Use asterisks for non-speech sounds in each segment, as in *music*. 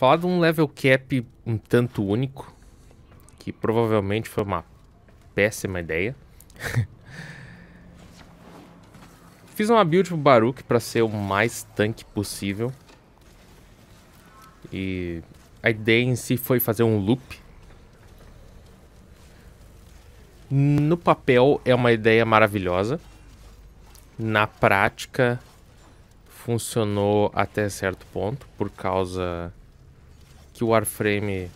Falar de um level cap um tanto único, que provavelmente foi uma péssima ideia. *laughs* Fiz uma build pro Baruch pra ser o mais tanque possível. E a ideia em si foi fazer um loop. No papel é uma ideia maravilhosa. Na prática funcionou até certo ponto por causa que o Warframe.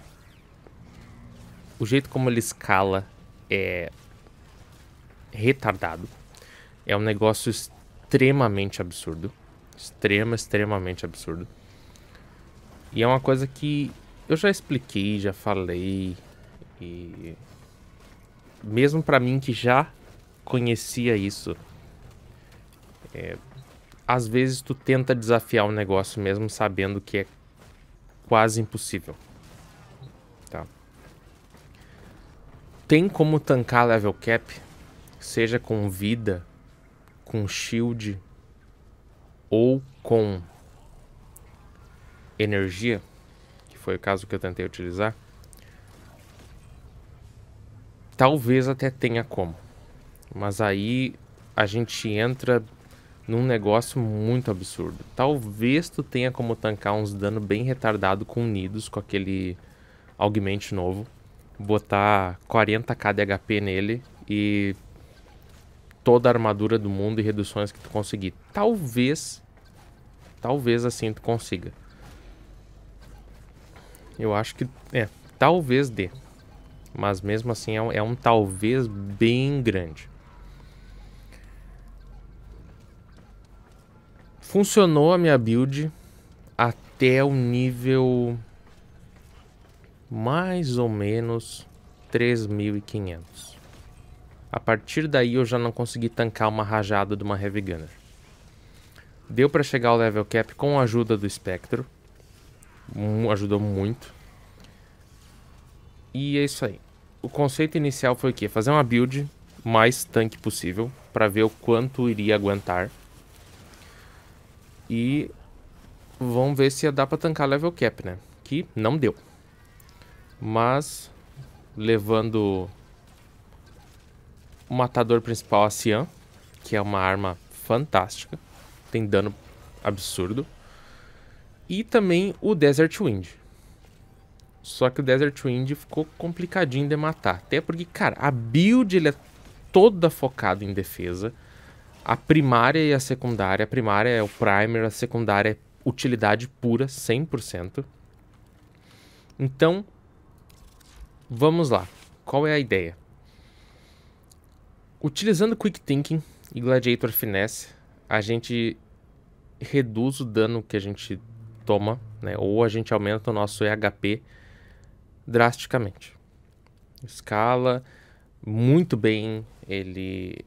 O jeito como ele escala é retardado. É um negócio extremamente absurdo. Extrema, extremamente absurdo. E é uma coisa que eu já expliquei, já falei. E mesmo para mim que já conhecia isso, é, às vezes tu tenta desafiar o um negócio mesmo sabendo que é quase impossível. Tá. Tem como tancar level cap, seja com vida, com shield ou com energia, que foi o caso que eu tentei utilizar. Talvez até tenha como. Mas aí a gente entra num negócio muito absurdo. Talvez tu tenha como tancar uns dano bem retardado com nidos, com aquele augmente novo. Botar 40k de HP nele e toda a armadura do mundo e reduções que tu conseguir. Talvez, talvez assim tu consiga. Eu acho que, é, talvez dê. Mas mesmo assim é um, é um talvez bem grande. Funcionou a minha build até o nível mais ou menos 3.500. A partir daí eu já não consegui tancar uma rajada de uma Heavy Gunner. Deu para chegar ao level cap com a ajuda do Spectro. Um, ajudou muito. E é isso aí. O conceito inicial foi o quê? Fazer uma build mais tanque possível para ver o quanto iria aguentar. E vamos ver se dá pra tancar level cap, né? Que não deu. Mas, levando o matador principal, a Cian, que é uma arma fantástica. Tem dano absurdo. E também o Desert Wind. Só que o Desert Wind ficou complicadinho de matar. Até porque, cara, a build ele é toda focada em defesa. A primária e a secundária. A primária é o primer, a secundária é utilidade pura, 100%. Então, vamos lá. Qual é a ideia? Utilizando Quick Thinking e Gladiator Finesse, a gente reduz o dano que a gente toma, né? Ou a gente aumenta o nosso EHP drasticamente. Escala muito bem, ele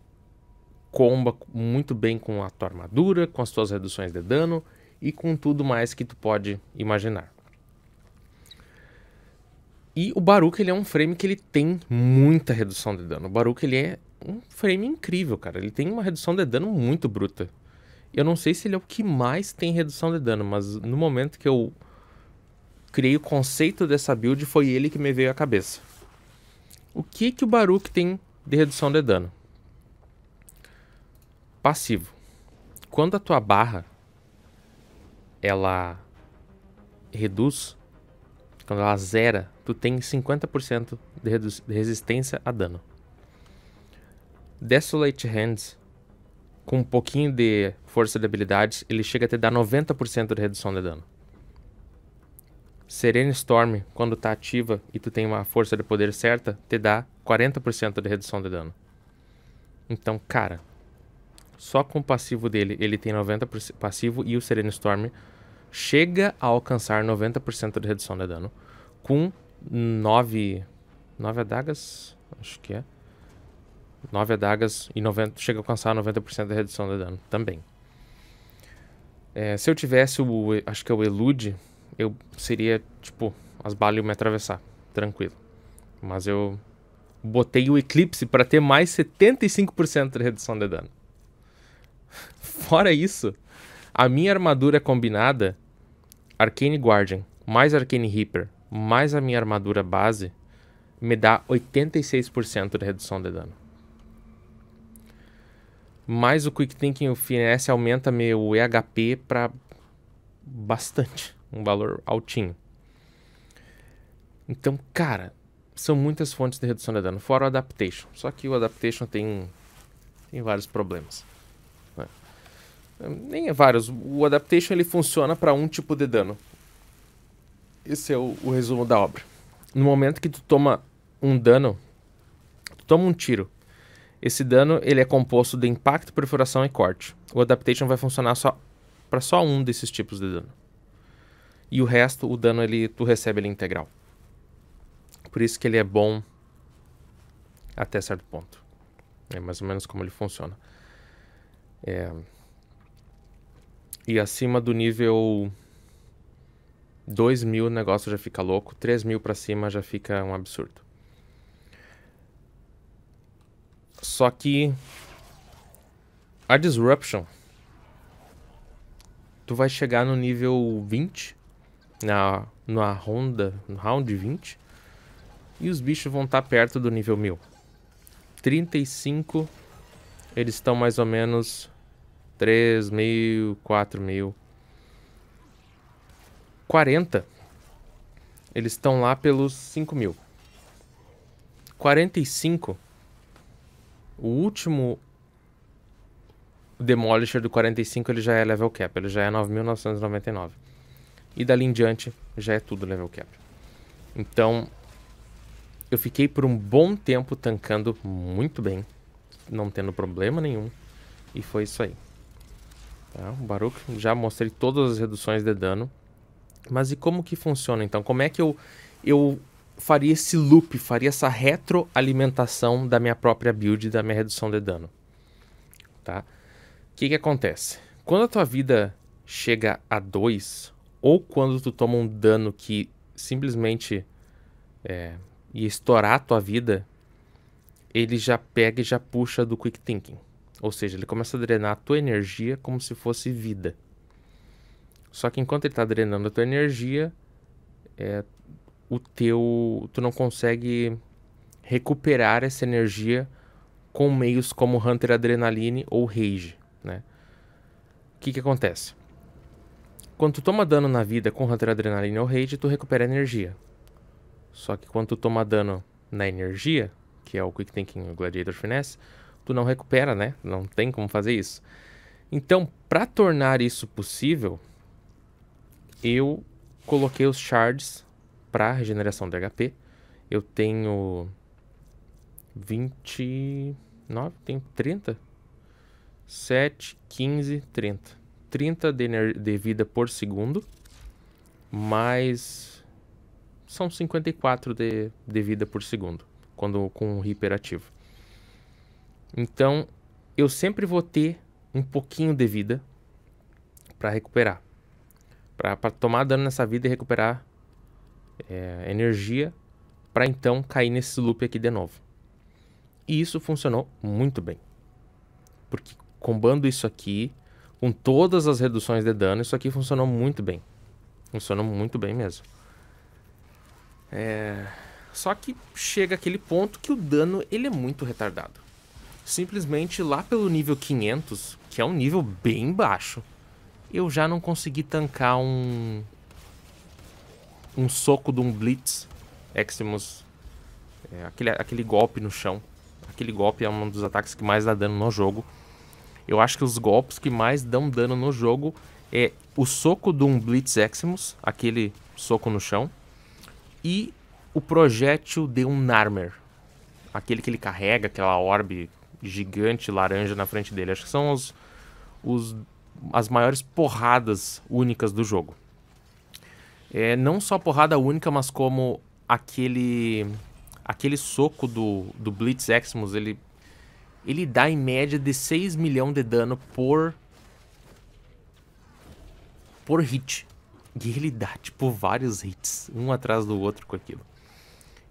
comba muito bem com a tua armadura, com as tuas reduções de dano e com tudo mais que tu pode imaginar. E o Baruch, ele é um frame que ele tem muita redução de dano. O Baruch, ele é um frame incrível, cara. Ele tem uma redução de dano muito bruta. Eu não sei se ele é o que mais tem redução de dano, mas no momento que eu criei o conceito dessa build, foi ele que me veio à cabeça. O que que o Baruch tem de redução de dano? passivo. Quando a tua barra ela reduz, quando ela zera, tu tem 50% de resistência a dano. Desolate Hands, com um pouquinho de força de habilidades, ele chega a te dar 90% de redução de dano. Serene Storm, quando tá ativa e tu tem uma força de poder certa, te dá 40% de redução de dano. Então, cara, só com o passivo dele, ele tem 90% passivo e o Serene Storm chega a alcançar 90% de redução de dano com 9 9 adagas, acho que é. 9 adagas e 90, chega a alcançar 90% de redução de dano também. É, se eu tivesse o, acho que é o Elude, eu seria, tipo, as balas me atravessar, tranquilo. Mas eu botei o Eclipse para ter mais 75% de redução de dano. Fora isso, a minha armadura combinada, Arcane Guardian, mais Arcane Reaper, mais a minha armadura base, me dá 86% de redução de dano. Mais o Quick Thinking e o Finesse aumenta meu EHP para bastante, um valor altinho. Então, cara, são muitas fontes de redução de dano, fora o Adaptation. Só que o Adaptation tem, tem vários problemas. Nem é vários. O adaptation ele funciona para um tipo de dano. Esse é o, o, resumo da obra. No momento que tu toma um dano, tu toma um tiro. Esse dano ele é composto de impacto, perfuração e corte. O adaptation vai funcionar só para só um desses tipos de dano. E o resto, o dano ele tu recebe ele integral. Por isso que ele é bom até certo ponto. É mais ou menos como ele funciona. É... E acima do nível 2 mil o negócio já fica louco, 3 mil para cima já fica um absurdo. Só que a disruption tu vai chegar no nível 20 na na ronda, no round 20 e os bichos vão estar tá perto do nível 1000. 35 eles estão mais ou menos 3 mil, 4 mil. 40. Eles estão lá pelos 5 mil. 45. O último Demolisher do 45 ele já é level cap, ele já é 9.999. E dali em diante já é tudo level cap. Então eu fiquei por um bom tempo tancando muito bem, não tendo problema nenhum. E foi isso aí. Tá? É, o Baruch, já mostrei todas as reduções de dano. Mas e como que funciona então? Como é que eu, eu faria esse loop, faria essa retroalimentação da minha própria build, da minha redução de dano? Tá? O que que acontece? Quando a tua vida chega a 2, ou quando tu toma um dano que simplesmente é, ia estourar a tua vida, ele já pega e já puxa do Quick Thinking. Ou seja, ele começa a drenar a tua energia como se fosse vida. Só que enquanto ele está drenando a tua energia, é, o teu, tu não consegue recuperar essa energia com meios como Hunter Adrenaline ou Rage, né? O que que acontece? Quando tu toma dano na vida com Hunter Adrenaline ou Rage, tu recupera energia. Só que quando tu toma dano na energia, que é o Quick Thinking o Gladiator Finesse, tu não recupera, né? Não tem como fazer isso. Então, para tornar isso possível, eu coloquei os shards para regeneração de HP. Eu tenho 29, tenho 30. 7, 15, 30. 30 de, de vida por segundo, mais são 54 de, de vida por segundo, quando com o hiperativo. Então, eu sempre vou ter um pouquinho de vida para recuperar. Para tomar dano nessa vida e recuperar é, energia para então cair nesse loop aqui de novo. E isso funcionou muito bem. Porque combando isso aqui, com todas as reduções de dano, isso aqui funcionou muito bem. Funcionou muito bem mesmo. É... Só que chega aquele ponto que o dano ele é muito retardado simplesmente lá pelo nível 500, que é um nível bem baixo, eu já não consegui tancar um um soco de um Blitz Eximus, é, aquele, aquele golpe no chão. Aquele golpe é um dos ataques que mais dá dano no jogo. Eu acho que os golpes que mais dão dano no jogo é o soco de um Blitz Eximus, aquele soco no chão, e o projétil de um Narmer, aquele que ele carrega, aquela orbe gigante laranja na frente dele. Acho que são os, os as maiores porradas únicas do jogo. É, não só porrada única, mas como aquele aquele soco do, do Blitz Exmus, ele, ele dá em média de 6 milhões de dano por por hit. E ele dá, tipo, vários hits, um atrás do outro com aquilo.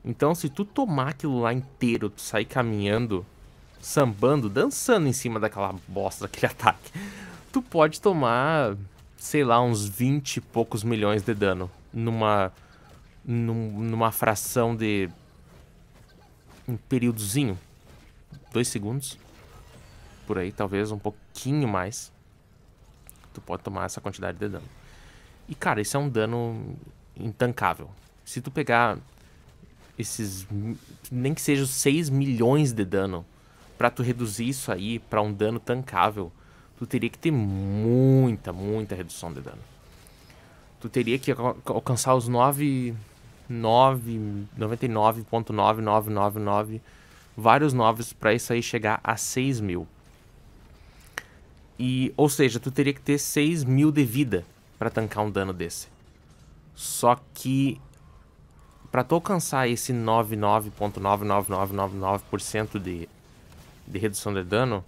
Então, se tu tomar aquilo lá inteiro, tu sair caminhando, sambando, dançando em cima daquela bosta, daquele *laughs* ataque, tu pode tomar, sei lá, uns 20 e poucos milhões de dano numa, num, numa fração de um períodozinho, dois segundos, por aí, talvez um pouquinho mais, tu pode tomar essa quantidade de dano. E cara, isso é um dano intancável. Se tu pegar esses, nem que seja 6 milhões de dano para tu reduzir isso aí para um dano tancável, tu teria que ter muita, muita redução de dano. Tu teria que alcançar os 9 99.9999 vários novos para isso aí chegar a 6 mil. E, ou seja, tu teria que ter 6 mil de vida para tancar um dano desse. Só que para tu alcançar esse 99.99999% de de redução de dano,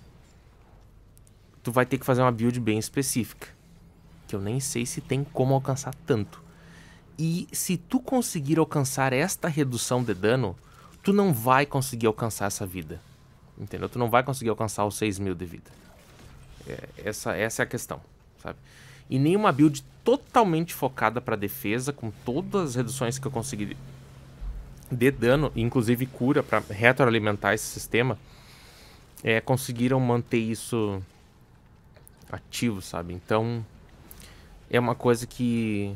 tu vai ter que fazer uma build bem específica. Que eu nem sei se tem como alcançar tanto. E se tu conseguir alcançar esta redução de dano, tu não vai conseguir alcançar essa vida. Entendeu? Tu não vai conseguir alcançar os 6 mil de vida. É, essa, essa é a questão, sabe? E nenhuma build totalmente focada para defesa, com todas as reduções que eu consegui de dano, inclusive cura para retroalimentar esse sistema, é, conseguiram manter isso ativo, sabe? Então é uma coisa que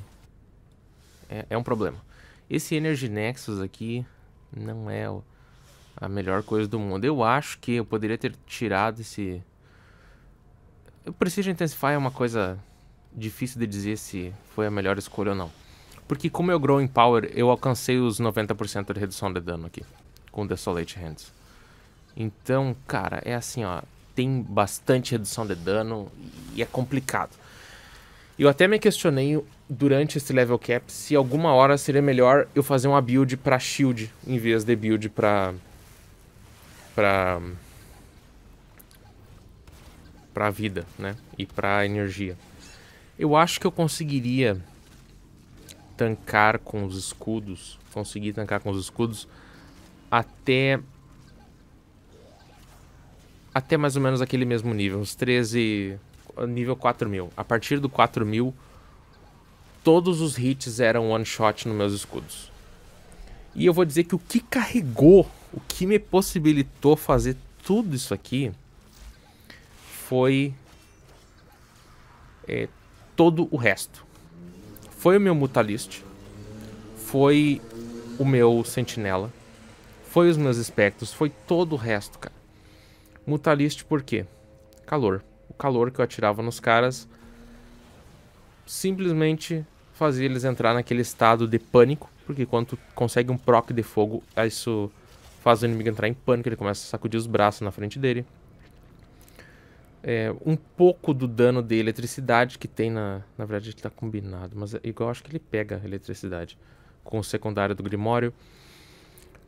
é, é um problema. Esse Energy Nexus aqui não é a melhor coisa do mundo. Eu acho que eu poderia ter tirado esse... O Precision Intensify é uma coisa difícil de dizer se foi a melhor escolha ou não. Porque como eu grow em power, eu alcancei os 90% de redução de dano aqui. Com Desolate Hands. Então, cara, é assim, ó. Tem bastante redução de dano e é complicado. Eu até me questionei durante esse level cap se alguma hora seria melhor eu fazer uma build pra shield em vez de build pra. pra. pra vida, né? E pra energia. Eu acho que eu conseguiria tancar com os escudos, conseguir tancar com os escudos até até mais ou menos aquele mesmo nível, uns 13, nível 4000. A partir do 4000, todos os hits eram one shot nos meus escudos. E eu vou dizer que o que carregou, o que me possibilitou fazer tudo isso aqui foi é, todo o resto. Foi o meu Mutalist, foi o meu Sentinela, foi os meus Espectros, foi todo o resto, cara. Mutalist por quê? Calor. O calor que eu atirava nos caras simplesmente fazia eles entrar naquele estado de pânico, porque quando consegue um proc de fogo, isso faz o inimigo entrar em pânico, ele começa a sacudir os braços na frente dele. É, um pouco do dano de eletricidade que tem na... Na verdade ele tá combinado, mas é igual acho que ele pega eletricidade com o secundário do Grimório.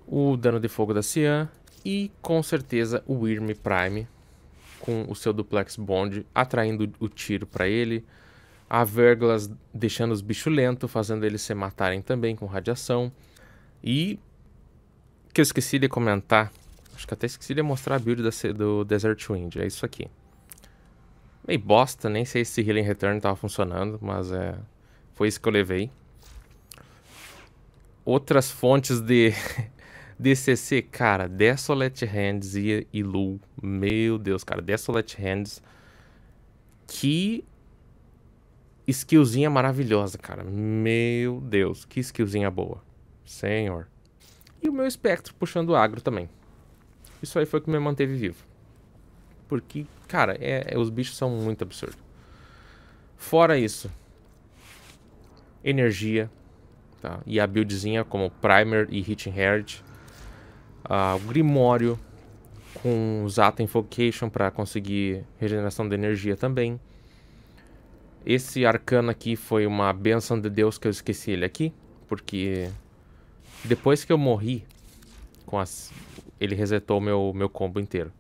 O dano de fogo da Cian e com certeza o Irme Prime com o seu duplex bond atraindo o tiro para ele, a Verglas deixando os bichos lento, fazendo eles se matarem também com radiação. E que eu esqueci de comentar, acho que até esqueci de mostrar a build da, do Desert Wind, é isso aqui. Meio bosta, nem sei se Healing Return estava funcionando, mas é, foi isso que eu levei. Outras fontes de *laughs* DCC, cara, Desolate Hands e, e Lu. Meu Deus, cara, Desolate Hands. Que skillzinha maravilhosa, cara. Meu Deus, que skillzinha boa. Senhor. E o meu espectro puxando agro também. Isso aí foi o que me manteve vivo. Porque, cara, é, é, os bichos são muito absurdos. Fora isso, energia, tá? E a buildzinha como primer e hitting heritage uh, o Grimório com Zata Atom Invocation para conseguir regeneração de energia também. Esse arcano aqui foi uma benção de Deus que eu esqueci ele aqui, porque depois que eu morri, com as, ele resetou meu, meu combo inteiro.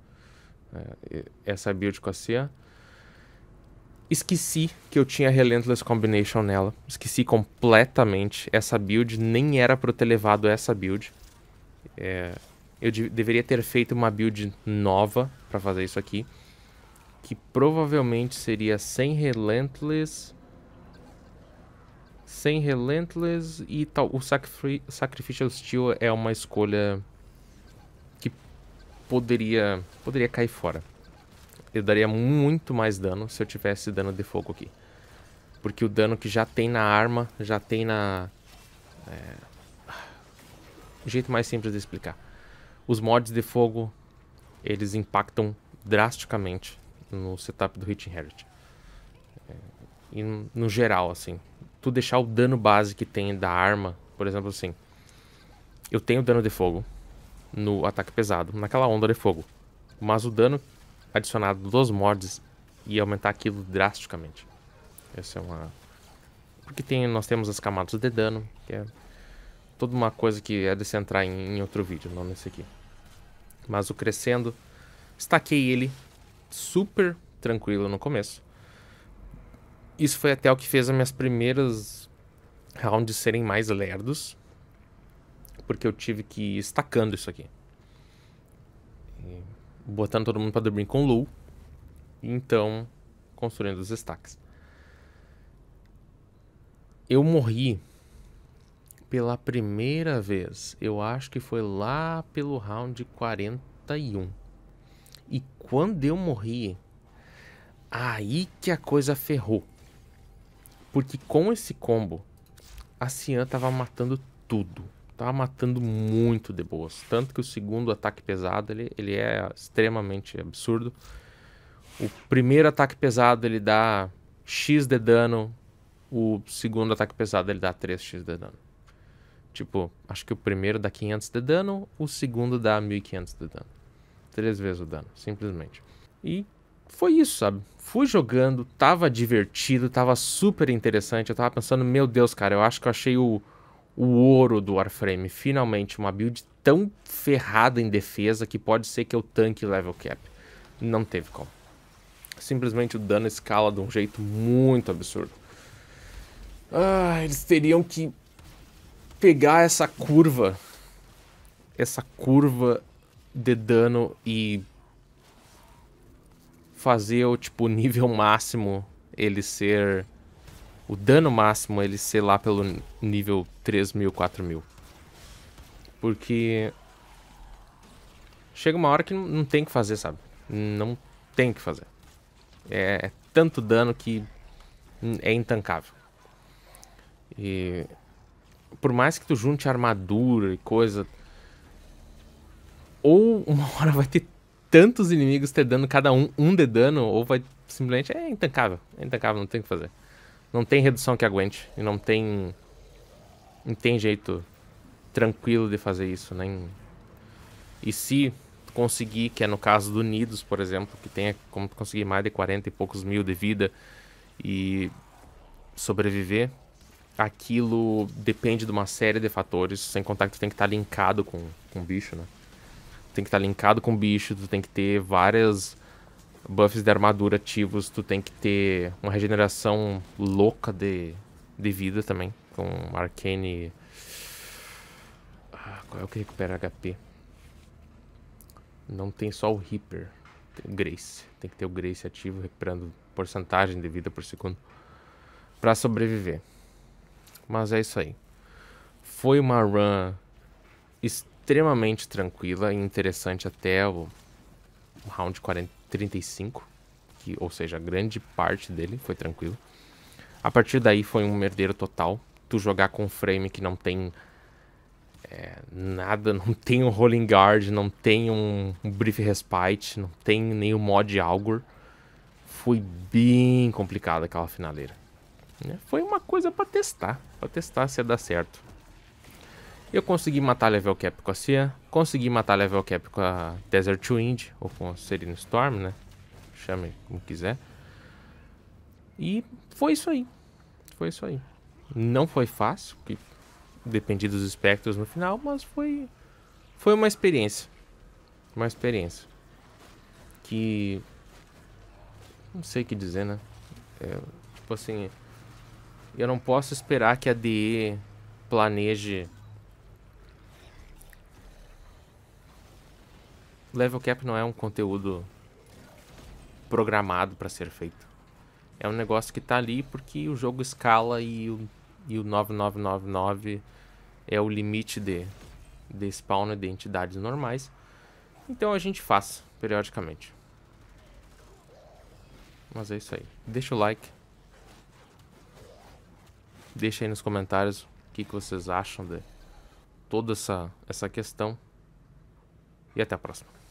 É, essa é build com a Cia. Esqueci que eu tinha Relentless Combination nela. Esqueci completamente. Essa build nem era para eu ter levado essa build. É, eu de deveria ter feito uma build nova para fazer isso aqui. Que provavelmente seria sem Relentless. Sem Relentless e tal. O sacri Sacrificial Steel é uma escolha que poderia, poderia cair fora. Eu daria muito mais dano se eu tivesse dano de fogo aqui. Porque o dano que já tem na arma, já tem na... É... O *sighs* jeito mais simples de explicar. Os mods de fogo, eles impactam drasticamente no setup do Hit Inherit. É, e no geral, assim, tu deixar o dano base que tem da arma, por exemplo, assim, eu tenho dano de fogo no ataque pesado, naquela onda de fogo, mas o dano adicionado dos mods ia aumentar aquilo drasticamente. Essa é uma porque tem, nós temos as camadas de dano, que é toda uma coisa que é de se entrar em, em outro vídeo, não nesse aqui. Mas o crescendo, estaquei ele super tranquilo no começo. Isso foi até o que fez as minhas primeiras rounds serem mais lerdos, porque eu tive que ir estacando isso aqui. Botando todo mundo para dormir com low, então construindo os stacks. Eu morri pela primeira vez. Eu acho que foi lá pelo round 41. E quando eu morri, aí que a coisa ferrou. Porque com esse combo, a Cian tava matando tudo. Tava matando muito de boas. Tanto que o segundo ataque pesado, ele, ele é extremamente absurdo. O primeiro ataque pesado, ele dá X de dano. O segundo ataque pesado, ele dá 3X de dano. Tipo, acho que o primeiro dá 500 de dano, o segundo dá 1500 de dano. Três vezes o dano, simplesmente. E foi isso, sabe? Fui jogando, tava divertido, tava super interessante. Eu tava pensando, meu Deus, cara, eu acho que eu achei o, o ouro do Warframe. Finalmente, uma build tão ferrada em defesa que pode ser que eu tanque level cap. Não teve como. Simplesmente o dano escala de um jeito muito absurdo. Ah, eles teriam que pegar essa curva, essa curva de dano e fazer o tipo nível máximo ele ser o dano máximo ele ser lá pelo nível 3000, 4000. Porque chega uma hora que não tem que fazer, sabe? Não tem que fazer. É, é tanto dano que é intancável. E por mais que tu junte armadura e coisa, ou *laughs* uma hora vai ter tantos inimigos te dando cada um um de dano, ou vai simplesmente é intancável, é intancável, não tem o que fazer. Não tem redução que aguente e não tem não tem jeito tranquilo de fazer isso, nem e se conseguir, que é no caso do Nidos, por exemplo, que tenha como conseguir mais de 40 e poucos mil de vida e sobreviver, aquilo depende de uma série de fatores, sem contar que tu tem que estar tá linkado com, com o bicho, né? Tu tem que estar tá linkado com o bicho, tu tem que ter várias buffs de armadura ativos, tu tem que ter uma regeneração louca de, de vida também, com arcane... Ah, qual é o que recupera HP? Não tem só o Reaper, tem o Grace. Tem que ter o Grace ativo, recuperando porcentagem de vida por segundo, para sobreviver. Mas é isso aí. Foi uma run extremamente tranquila e interessante até o round 40, 35, que, ou seja, grande parte dele foi tranquilo. A partir daí foi um merdeiro total. Tu jogar com um frame que não tem é, nada, *laughs* não tem um rolling guard, não tem um, um brief respite, não tem nenhum mod algor. Foi bem complicado aquela finaleira. Né? Foi uma coisa para testar, para testar se ia dar certo. Eu consegui matar level cap com a Cia, consegui matar level cap com a Desert Wind, ou com a Serena Storm, né? Chame como quiser. E foi isso aí. Foi isso aí. Não foi fácil, porque dos espectros no final, mas foi, foi uma experiência. Uma experiência. Que... Não sei o que dizer, né? É, tipo assim... Eu não posso esperar que a DE planeje... Level cap não é um conteúdo programado para ser feito. É um negócio que tá ali porque o jogo escala e o, e o 9999 é o limite de, de spawn de entidades normais. Então a gente faz periodicamente. Mas é isso aí. Deixa o like. Deixa aí nos comentários o que, que vocês acham de toda essa, essa questão. E até a próxima.